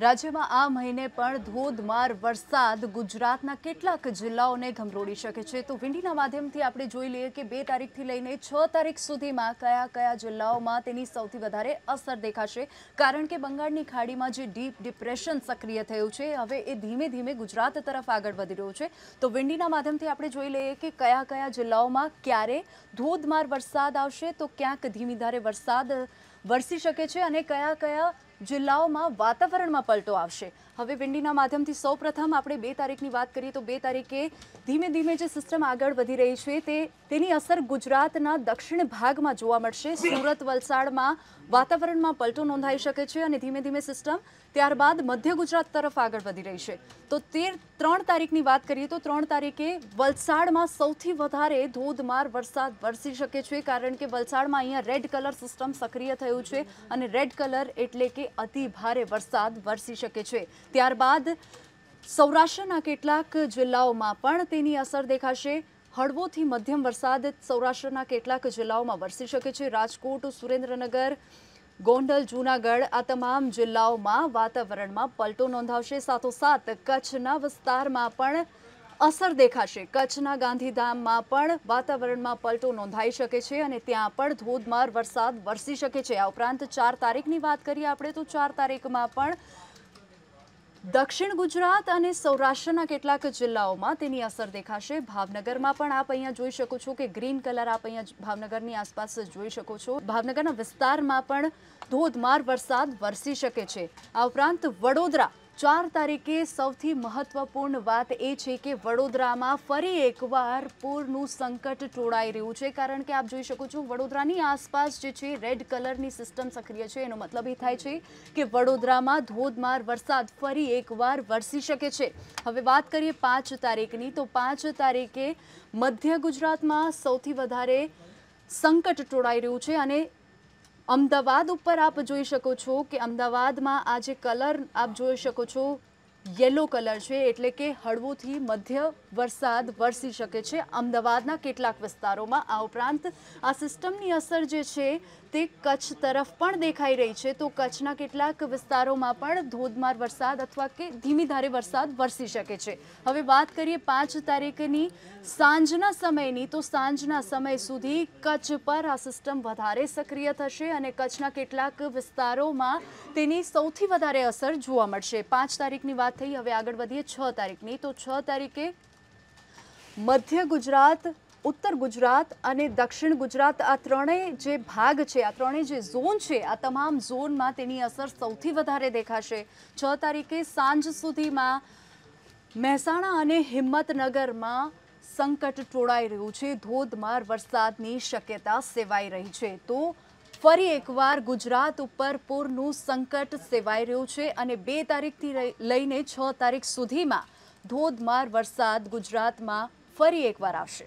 રાજ્યમાં આ મહિને પણ ધોધમાર વરસાદ ગુજરાતના કેટલાક જિલ્લાઓને ગમરોડી શકે છે તો વિંડીના માધ્યમથી આપણે જોઈ લઈએ કે બે તારીખથી લઈને છ તારીખ સુધીમાં કયા કયા જિલ્લાઓમાં તેની સૌથી વધારે અસર દેખાશે કારણ કે બંગાળની ખાડીમાં જે ડીપ ડિપ્રેશન સક્રિય થયું છે હવે એ ધીમે ધીમે ગુજરાત તરફ આગળ વધી રહ્યું છે તો વિંડીના માધ્યમથી આપણે જોઈ લઈએ કે કયા કયા જિલ્લાઓમાં ક્યારે ધોધમાર વરસાદ આવશે તો ક્યાંક ધીમી ધારે વરસાદ વરસી શકે છે અને કયા કયા જિલ્લાઓમાં વાતાવરણમાં પલટો આવશે હવે વિંડીના માધ્યમથી સૌપ્રથમ આપણે બે તારીખની વાત કરીએ તો બે તારીખે ધીમે ધીમે જે સિસ્ટમ આગળ વધી રહી છે તે તેની અસર ગુજરાતના દક્ષિણ ભાગમાં જોવા મળશે સુરત વલસાડમાં વાતાવરણમાં પલટો નોંધાઈ શકે છે અને ધીમે ધીમે સિસ્ટમ ત્યારબાદ મધ્ય ગુજરાત તરફ આગળ વધી રહી છે તો તેર ત્રણ તારીખની વાત કરીએ તો ત્રણ તારીખે વલસાડમાં સૌથી વધારે ધોધમાર વરસાદ વરસી શકે છે કારણ કે વલસાડમાં અહીંયા રેડ કલર સિસ્ટમ સક્રિય થયું છે અને રેડ કલર એટલે કે અતિ ભારે વરસાદ વરસી શકે છે ત્યારબાદ સૌરાષ્ટ્રના કેટલાક જિલ્લાઓમાં પણ તેની અસર દેખાશે હળવોથી મધ્યમ વરસાદ સૌરાષ્ટ્રના કેટલાક જિલ્લાઓમાં વરસી શકે છે રાજકોટ સુરેન્દ્રનગર ગોંડલ જૂનાગઢ આ તમામ જિલ્લાઓમાં વાતાવરણમાં પલટો નોંધાવશે સાથોસાથ કચ્છના વિસ્તારમાં પણ અસર દેખાશે કચ્છના ગાંધીધામમાં પણ વાતાવરણમાં પલટો નોંધાઈ શકે છે અને ત્યાં પણ ધોધમાર વરસાદ વરસી શકે છે આ ઉપરાંત ચાર તારીખની વાત કરીએ આપણે તો ચાર તારીખમાં પણ દક્ષિણ ગુજરાત અને સૌરાષ્ટ્રના કેટલાક જિલ્લાઓમાં તેની અસર દેખાશે ભાવનગરમાં પણ આપ અહીંયા જોઈ શકો છો કે ગ્રીન કલર આપ અહીંયા ભાવનગરની આસપાસ જોઈ શકો છો ભાવનગરના વિસ્તારમાં પણ ધોધમાર વરસાદ વરસી શકે છે આ ઉપરાંત વડોદરા ચાર તારીખે સૌથી મહત્વપૂર્ણ વાત એ છે કે વડોદરામાં ફરી એકવાર પૂરનું સંકટ ટોળાઈ રહ્યું છે કારણ કે આપ જોઈ શકો છો વડોદરાની આસપાસ જે છે રેડ કલરની સિસ્ટમ સક્રિય છે એનો મતલબ એ થાય છે કે વડોદરામાં ધોધમાર વરસાદ ફરી એકવાર વરસી શકે છે હવે વાત કરીએ પાંચ તારીખની તો પાંચ તારીખે મધ્ય ગુજરાતમાં સૌથી વધારે સંકટ ટોળાઈ રહ્યું છે અને અમદાવાદ ઉપર આપ જોઈ શકો છો કે અમદાવાદમાં આ જે કલર આપ જોઈ શકો છો યલો કલર છે એટલે કે હળવોથી મધ્ય વરસાદ વરસી શકે છે અમદાવાદના કેટલાક વિસ્તારોમાં આ ઉપરાંત આ સિસ્ટમની અસર જે છે તે કચ્છ તરફ પણ દેખાઈ રહી છે તો કચ્છના કેટલાક વિસ્તારોમાં પણ ધોધમાર વરસાદ અથવા કે ધીમી ધારે વરસાદ વરસી શકે છે હવે વાત કરીએ પાંચ તારીખની સાંજના સમયની તો સાંજના સમય સુધી કચ્છ પર આ સિસ્ટમ વધારે સક્રિય થશે અને કચ્છના કેટલાક વિસ્તારોમાં તેની સૌથી વધારે અસર જોવા મળશે પાંચ તારીખની વાત વાત થઈ હવે આગળ વધીએ છ તારીખની તો છ તારીખે મધ્ય ગુજરાત ઉત્તર ગુજરાત અને દક્ષિણ ગુજરાત આ ત્રણેય જે ભાગ છે આ ત્રણેય જે ઝોન છે આ તમામ ઝોનમાં તેની અસર સૌથી વધારે દેખાશે છ તારીખે સાંજ સુધીમાં મહેસાણા અને હિંમતનગરમાં સંકટ ટોળાઈ રહ્યું છે ધોધમાર વરસાદની શક્યતા સેવાઈ રહી છે તો ફરી એકવાર ગુજરાત ઉપર પૂરનું સંકટ સેવાઈ રહ્યું છે અને બે તારીખથી લઈને છ તારીખ સુધીમાં ધોધમાર વરસાદ ગુજરાતમાં ફરી એકવાર આવશે